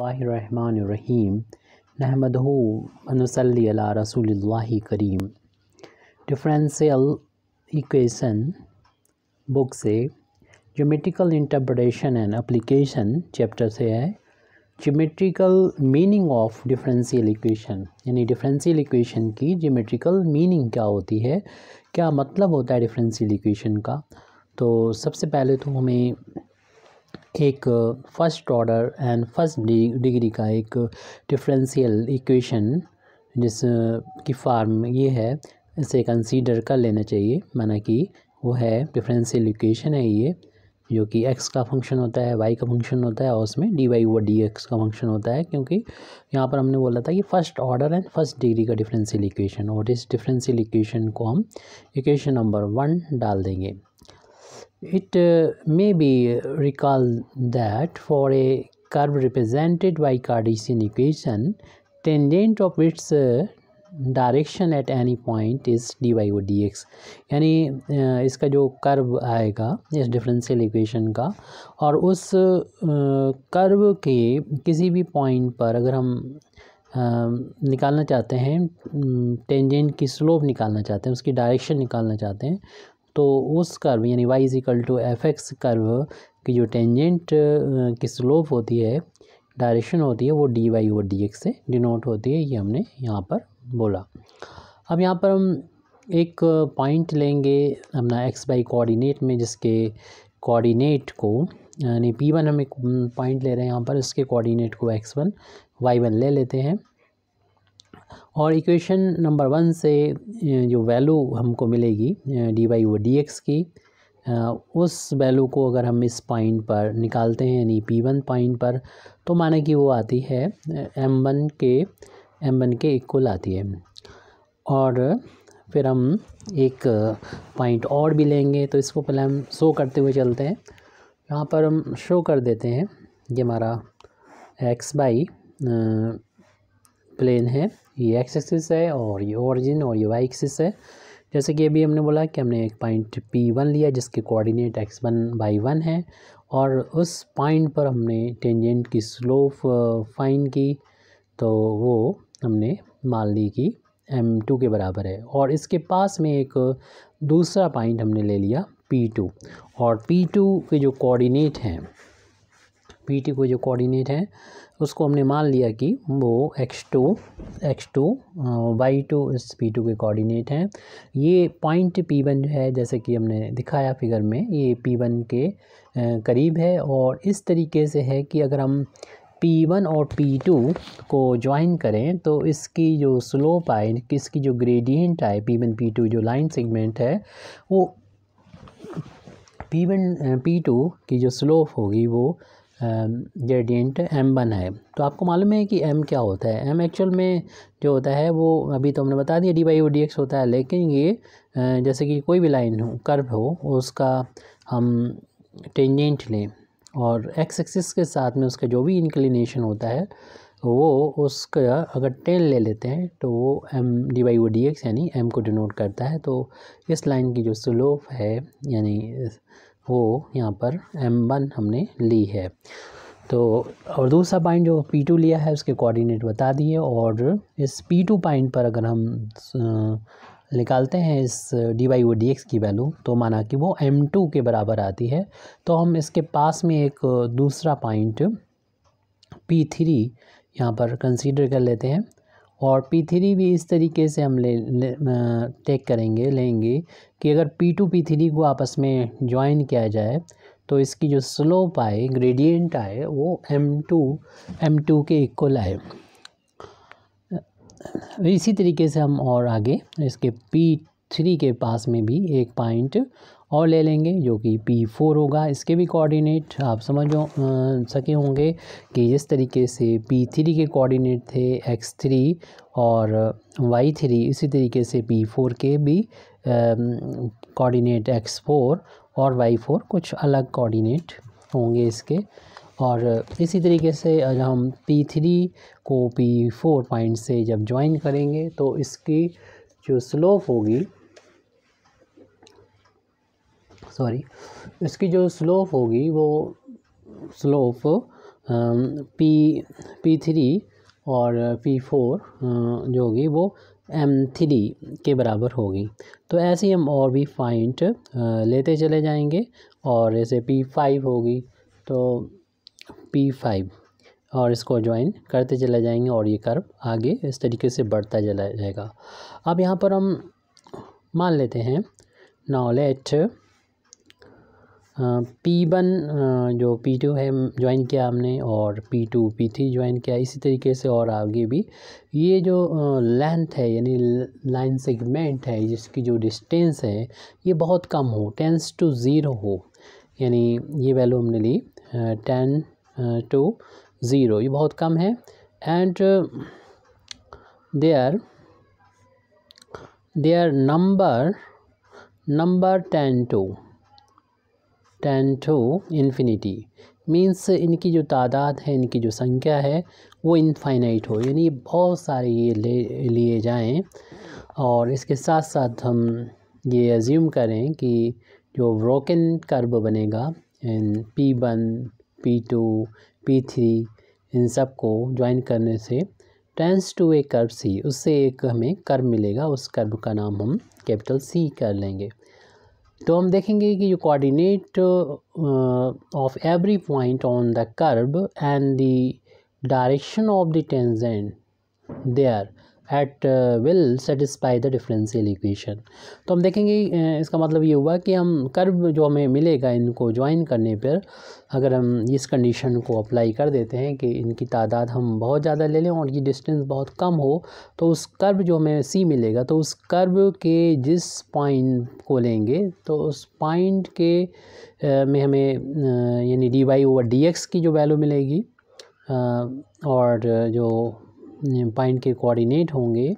रहीम नहमद मनसली रसूल करीम डिफरेंशियल इक्वेशन बुक से geometrical interpretation and application chapter से है geometrical meaning of differential equation यानी डिफरेंशियल इक्वेशन की जोमेट्रिकल मीनिंग क्या होती है क्या मतलब होता है डिफरेंशियल इक्वेशन का तो सबसे पहले तो हमें एक first order and first degree का एक डिफरेंशियल इक्वेशन जिस uh, की फार्म ये है इसे कंसीडर कर लेना चाहिए माना कि वो है डिफरेंशियल इक्वेशन है ये जो कि एक्स का फंक्शन होता है वाई का फंक्शन होता है और उसमें D Y by D X का फंक्शन होता है क्योंकि यहाँ पर हमने बोला था कि first order and first degree का डिफरेंशियल इक्वेशन और इस डिफरेंशियल इक्वेशन को हम इक्वेशन नंबर वन डाल देंगे It uh, may be recalled that for a curve represented by Cartesian equation, tangent of its uh, direction at any point is D Y O D x यानी uh, इसका जो curve आएगा इस differential equation का और उस curve uh, के किसी भी पॉइंट पर अगर हम um, निकालना चाहते हैं टेंजेंट mm, की स्लोप निकालना चाहते हैं उसकी डायरेक्शन निकालना चाहते हैं तो उस कर्व यानी Y is equal to F X curve की जो टेंजेंट की स्लोप होती है डायरेक्शन होती है वो डी वाई और डी एक्स से डिनोट होती है ये हमने यहाँ पर बोला अब यहाँ पर हम एक पॉइंट लेंगे अपना एक्स बाई कोऑर्डिनेट में जिसके कोऑर्डिनेट को यानी पी वन हम एक पॉइंट ले रहे हैं यहाँ पर उसके कोऑर्डिनेट को एक्स वन वाई वन ले लेते हैं और इक्वेशन नंबर वन से जो वैल्यू हमको मिलेगी डी वाई वो डी एक्स की उस वैल्यू को अगर हम इस पॉइंट पर निकालते हैं यानी पी वन पॉइंट पर तो माने कि वो आती है एम वन के एम वन के इक्वल आती है और फिर हम एक पॉइंट और भी लेंगे तो इसको पहले हम शो करते हुए चलते हैं यहाँ पर हम शो कर देते हैं ये हमारा एक्स बाई प्लेन है ये एक्स एक्सिस है और ये ओरिजिन और ये वाई एक्सिस है जैसे कि अभी हमने बोला कि हमने एक पॉइंट पी वन लिया जिसके coordinate x one by one है और उस पॉइंट पर हमने टेंजेंट की स्लोप फाइन की तो वो हमने मान ली कि एम टू के बराबर है और इसके पास में एक दूसरा पॉइंट हमने ले लिया पी टू और पी टू के जो कोऑर्डिनेट हैं पी टी को जो कोऑर्डिनेट है उसको हमने मान लिया कि वो x two x two y two इस पी टू के कोऑर्डिनेट हैं ये पॉइंट पी वन जो है जैसे कि हमने दिखाया फिगर में ये पी वन के करीब है और इस तरीके से है कि अगर हम पी वन और पी टू को ज्वाइन करें तो इसकी जो स्लोप आए इसकी जो ग्रेडियंट आए पी वन पी टू जो लाइन सेगमेंट है वो पी वन पी टू की जो स्लोप होगी वो ग्रेडियंट एम वन है तो आपको मालूम है कि एम क्या होता है एम एक्चुअल में जो होता है वो अभी तो हमने बता दिया d by over D x होता है लेकिन ये जैसे कि कोई भी लाइन हो कर्व हो उसका हम टेंजेंट लें और एक्स एक्सिस के साथ में उसका जो भी इंक्लिनेशन होता है वो उसका अगर टेन ले लेते हैं तो वो m d by over D x यानी एम को डिनोट करता है तो इस लाइन की जो स्लोप है यानी वो यहाँ पर एम वन हमने ली है तो और दूसरा पॉइंट जो पी टू लिया है उसके कोऑर्डिनेट बता दिए और इस पी टू पॉइंट पर अगर हम निकालते हैं इस d Y O D x की वैल्यू तो माना कि वो एम टू के बराबर आती है तो हम इसके पास में एक दूसरा पॉइंट पी थ्री यहाँ पर कंसीडर कर लेते हैं और पी थ्री भी इस तरीके से हम ले, ले टेक करेंगे लेंगे कि अगर पी टू पी थ्री को आपस में ज्वाइन किया जाए तो इसकी जो स्लोप आए ग्रेडियंट आए वो एम टू एम टू के इक्वल आए इसी तरीके से हम और आगे इसके पी थ्री के पास में भी एक पॉइंट और ले लेंगे जो कि पी फोर होगा इसके भी कोऑर्डिनेट आप समझ सके होंगे कि जिस तरीके से पी थ्री के कोऑर्डिनेट थे एक्स थ्री और वाई थ्री इसी तरीके से पी फोर के भी कोऑर्डिनेट एक्स फोर और वाई फोर कुछ अलग कोऑर्डिनेट होंगे इसके और इसी तरीके से अगर हम पी थ्री को पी फोर पॉइंट से जब ज्वाइन करेंगे तो इसकी जो स्लोप होगी सॉरी इसकी जो स्लोप होगी वो स्लोप पी पी थ्री और पी uh, फोर uh, जो होगी वो एम थ्री के बराबर होगी तो ऐसे ही हम और भी फाइंट uh, लेते चले जाएंगे और जैसे पी फाइव होगी तो पी फाइव और इसको ज्वाइन करते चले जाएंगे और ये कर्व आगे इस तरीके से बढ़ता चला जाएगा अब यहाँ पर हम मान लेते हैं नाउ लेट पी वन जो पी टू है ज्वाइन किया हमने और P two P three join किया इसी तरीके से और आगे भी ये जो लेंथ है यानी लाइन सेगमेंट है जिसकी जो डिस्टेंस है ये बहुत कम हो टेंस टू ज़ीरो हो यानी ये वैल्यू हमने ली टेन टू ज़ीरो ये बहुत कम है and their their number number tend to tend to infinity means इनकी जो तादाद है इनकी जो संख्या है वो इनफाइनाइट हो यानी बहुत सारे ये ले लिए जाएं और इसके साथ साथ हम ये एज्यूम करें कि जो ब्रोकन कर्ब बनेगा इन P one P two P three इन सब को ज्वाइन करने से टेंस टू ए कर्ब सी उससे एक हमें कर्ब मिलेगा उस कर्ब का नाम हम कैपिटल सी कर लेंगे तो हम देखेंगे कि जो coordinate of every point on the curve and the direction of the tangent there at will satisfy the differential equation तो हम देखेंगे इसका मतलब ये हुआ कि हम कर्व जो हमें मिलेगा इनको ज्वाइन करने पर अगर हम इस कंडीशन को अप्लाई कर देते हैं कि इनकी तादाद हम बहुत ज़्यादा ले लें और ये डिस्टेंस बहुत कम हो तो उस कर्व जो हमें सी मिलेगा तो उस कर्व के जिस पॉइंट को लेंगे तो उस पॉइंट के में हमें यानी d y over d x की जो वैल्यू मिलेगी और जो पॉइंट के कोऑर्डिनेट होंगे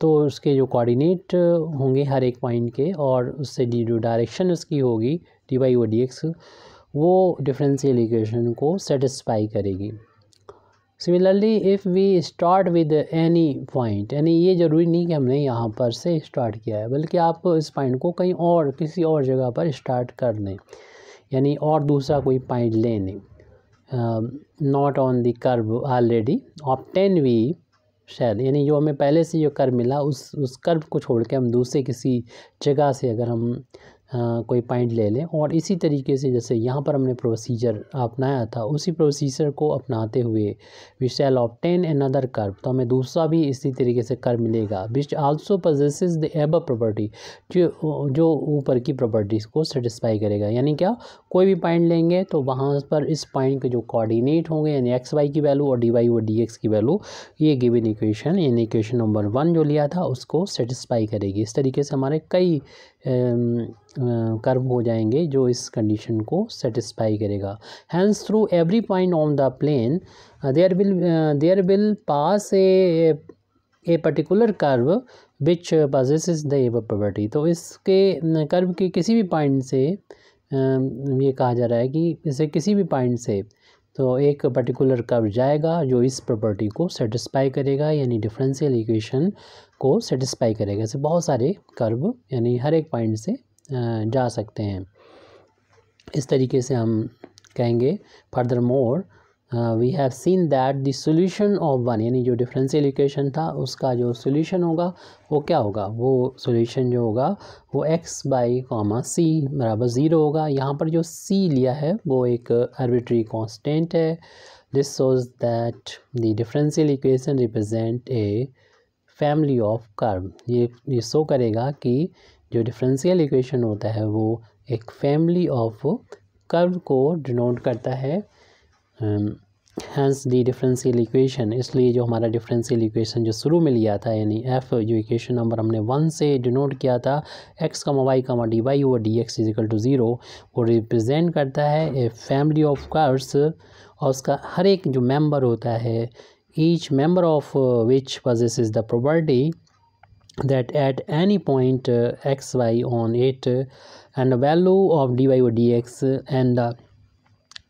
तो उसके जो कोऑर्डिनेट होंगे हर एक पॉइंट के और उससे डी जो डायरेक्शन उसकी होगी d Y O D x वो डिफरेंशियल इक्वेशन को सेटिस्फाई करेगी similarly if we start with any point यानी ये ज़रूरी नहीं कि हमने यहाँ पर से स्टार्ट किया है बल्कि आप इस पॉइंट को कहीं और किसी और जगह पर स्टार्ट कर लें यानी और दूसरा कोई पॉइंट ले लें uh, not on the curve already obtain we शायद यानी जो हमें पहले से जो कर्व मिला उस उस कर्व को छोड़ के हम दूसरे किसी जगह से अगर हम कोई पॉइंट ले लें और इसी तरीके से जैसे यहाँ पर हमने प्रोसीजर अपनाया था उसी प्रोसीजर को अपनाते हुए which shall obtain other curve तो हमें दूसरा भी इसी तरीके से कर मिलेगा which also possesses the above property जो जो ऊपर की प्रॉपर्टीज़ को सेटिस्फाई करेगा यानी क्या कोई भी पॉइंट लेंगे तो वहाँ पर इस पॉइंट के जो कॉर्डिनेट होंगे यानी एक्स वाई की वैल्यू और डी वाई और डी एक्स की वैल्यू ये गिवन इक्वेशन यानी इक्वेशन नंबर वन जो लिया था उसको सेटिस्फाई करेगी इस तरीके से हमारे कई कर्व हो जाएंगे जो इस कंडीशन को सेटिस्फाई करेगा hence through every point on the plane there will there will pass a a particular curve which possesses the property तो इसके कर्व के किसी भी पॉइंट से ये कहा जा रहा है कि इसे किसी भी पॉइंट से तो एक पर्टिकुलर कर्व जाएगा जो इस प्रॉपर्टी को सेटिस्फाई करेगा यानी डिफरेंशियल इक्वेशन को सेटिस्फाई करेगा ऐसे बहुत सारे कर्व यानी हर एक पॉइंट से जा सकते हैं इस तरीके से हम कहेंगे further more we have seen that the solution of one यानी जो डिफरेंशियल इक्वेशन था उसका जो सोल्यूशन होगा वो क्या होगा वो सोल्यूशन जो होगा वो एक्स बाई कॉमा सी बराबर ज़ीरो होगा यहाँ पर जो सी लिया है वो एक आर्बिट्री कॉन्स्टेंट है this shows that the differential equation represent a family of curve ये ये शो करेगा कि जो डिफरेंशियल इक्वेशन होता है वो एक फैमिली ऑफ कर्व को डिनोट करता है हैंस दी डिफरेंशियल इक्वेशन इसलिए जो हमारा डिफरेंशियल इक्वेशन जो शुरू में लिया था यानी एफ जो इक्वेशन नंबर हमने वन से डिनोट किया था एक्स का वाई का डी वाई वो d x is equal to zero वो रिप्रेजेंट करता है ए फैमिली ऑफ कर्स और उसका हर एक जो मेम्बर होता है each member of which possess is the property any point x y on it and the value of d y वो d x and the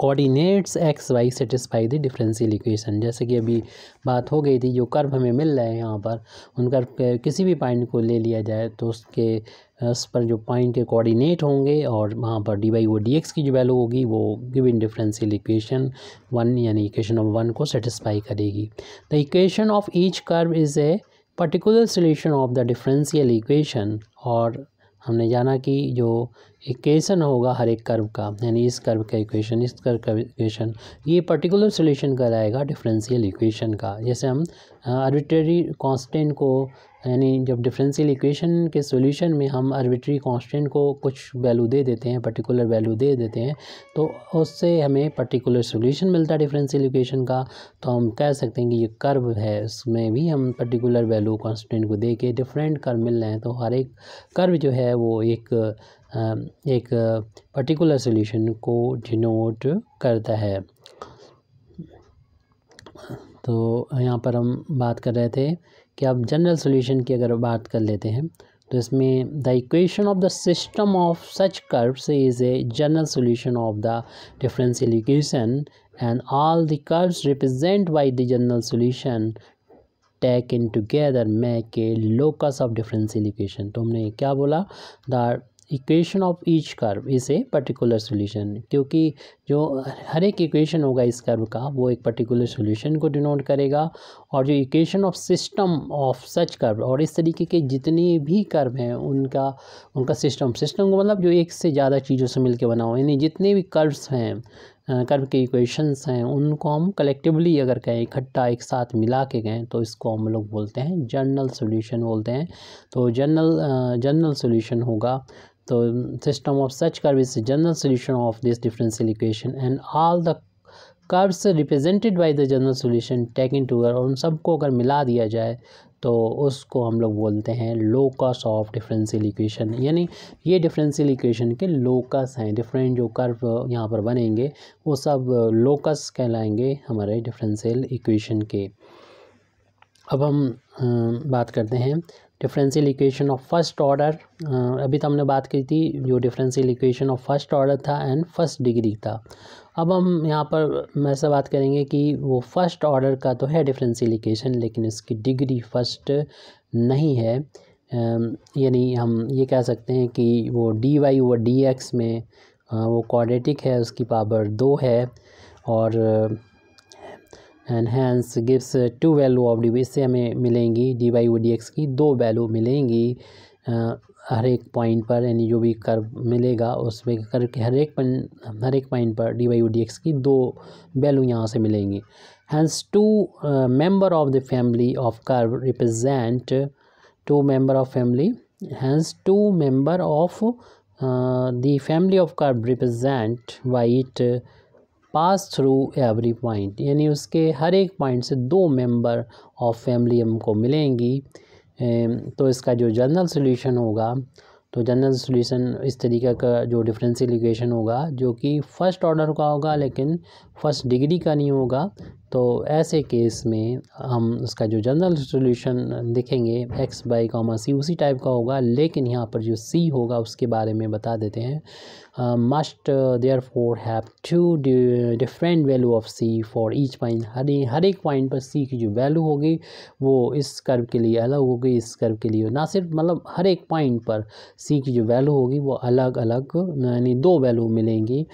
coordinates x y satisfy the differential equation जैसे कि अभी बात हो गई थी जो curve हमें मिल रहा है यहाँ पर उनका किसी भी पॉइंट को ले लिया जाए तो उसके उस पर जो पॉइंट के कोऑर्डिनेट होंगे और वहाँ पर डी वाई वो डी एक्स की जो वैल्यू होगी वो गिवन डिफरेंशियल इक्वेशन वन यानी इक्वेशन ऑफ वन को सेटिस्फाई करेगी the equation of each curve is a particular solution of the differential equation और हमने जाना कि जो इक्वेशन होगा हर एक कर्व का यानी इस कर्व का इक्वेशन इस कर्व का इक्वेशन ये पर्टिकुलर सोल्यूशन कराएगा डिफरेंशियल इक्वेशन का जैसे हम आर्बिट्रेरी कांस्टेंट को यानी जब डिफरेंशियल इक्वेशन के सॉल्यूशन में हम आर्बिट्री कांस्टेंट को कुछ वैल्यू दे देते हैं पर्टिकुलर वैल्यू दे देते हैं तो उससे हमें पर्टिकुलर सॉल्यूशन मिलता है डिफरेंशियल इक्वेशन का तो हम कह सकते हैं कि ये कर्व है उसमें भी हम पर्टिकुलर वैल्यू कांस्टेंट को दे के डिफरेंट कर्व मिल रहे हैं तो हर एक कर्व जो है वो एक एक पर्टिकुलर सॉल्यूशन को डिनोट करता है तो यहाँ पर हम बात कर रहे थे कि अब जनरल सॉल्यूशन की अगर बात कर लेते हैं तो इसमें the equation of the system of such curves is a general solution of the differential equation all the curves represent by the general solution take in together make a locus of differential equation तो हमने क्या बोला the equation of each curve is a particular solution क्योंकि जो हर एक equation होगा इस curve का वो एक पर्टिकुलर सोल्यूशन को डिनोट करेगा और जो equation of system of such curve और इस तरीके के जितने भी कर्व हैं उनका उनका सिस्टम सिस्टम को मतलब जो एक से ज़्यादा चीज़ों से मिलकर बना यानी जितने भी कर्व्स हैं कर्व के इक्वेशंस हैं उनको हम कलेक्टिवली अगर कहें इकट्ठा एक साथ मिला के गए तो इसको हम लोग बोलते हैं जनरल सोल्यूशन बोलते हैं तो जनरल जनरल सोल्यूशन होगा तो system of such curve is general solution of this differential equation and all the curves represented by the general solution taken together और उन सबको अगर मिला दिया जाए तो उसको हम लोग बोलते हैं लोकस ऑफ डिफरेंशियल इक्वेशन यानी ये डिफरेंशियल इक्वेशन के लोकस हैं डिफरेंट जो कर्व यहाँ पर बनेंगे वो सब लोकस कहलाएंगे हमारे डिफरेंशियल इक्वेशन के अब हम बात करते हैं differential equation of first order अभी तो हमने बात की थी जो differential equation of first order था एंड फर्स्ट डिग्री था अब हम यहाँ पर मैं से बात करेंगे कि वो फर्स्ट ऑर्डर का तो है डिफरेंशियल इक्वेशन लेकिन इसकी डिग्री फर्स्ट नहीं है यानी हम ये कह सकते हैं कि वो d y over d x में वो क्वाड्रेटिक है उसकी पावर दो है और and hence gives two value of d इससे हमें मिलेंगी d Y O D x की दो वैल्यू मिलेंगी uh, हर एक पॉइंट पर यानी जो भी कर्व मिलेगा उसमें कर्व के हर एक पॉइंट हर एक पॉइंट पर d Y O D x की दो वैल्यू यहाँ से मिलेंगी hence two member of the family of curve represent two member of family hence two member of the family of curve represent white pass through every point यानी उसके हर एक point से दो मेंबर ऑफ फैमिली हमको मिलेंगी तो इसका जो जनरल सोल्यूशन होगा तो जनरल सोल्यूशन इस तरीके का जो डिफरेंशियल इक्वेशन होगा जो कि फ़र्स्ट ऑर्डर का होगा लेकिन फर्स्ट डिग्री का नहीं होगा तो ऐसे केस में हम उसका जो जनरल सोल्यूशन देखेंगे एक्स बाई कॉमा सी उसी टाइप का होगा लेकिन यहाँ पर जो सी होगा उसके बारे में बता देते हैं must therefore have two different value of c for each point हर हर एक पॉइंट पर सी की जो वैल्यू होगी वो इस कर्व के लिए अलग होगी इस कर्व के लिए ना सिर्फ मतलब हर एक पॉइंट पर सी की जो वैल्यू होगी वो अलग अलग यानी दो वैल्यू मिलेंगी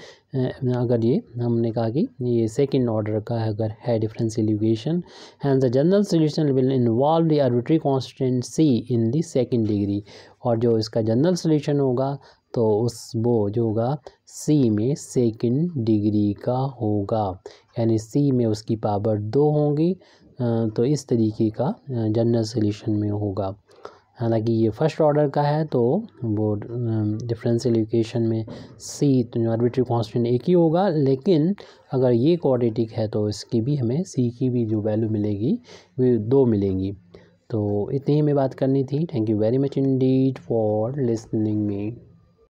अगर ये हमने कहा कि ये सेकेंड ऑर्डर का अगर है differential equation and the general solution will involve the arbitrary constancy in the second degree और जो इसका जनरल सोल्यूशन होगा तो उस वो जो होगा सी में सेकेंड डिग्री का होगा यानी सी में उसकी पावर दो होंगी तो इस तरीके का जनरल सोल्यूशन में होगा हालांकि ये फर्स्ट ऑर्डर का है तो वो डिफरेंशियल um, इक्वेशन में सी तो आर्बिट्री कांस्टेंट एक ही होगा लेकिन अगर ये क्वाड्रेटिक है तो इसकी भी हमें सी की भी जो वैल्यू मिलेगी वे दो मिलेंगी तो इतनी ही हमें बात करनी थी thank you very much indeed for listening me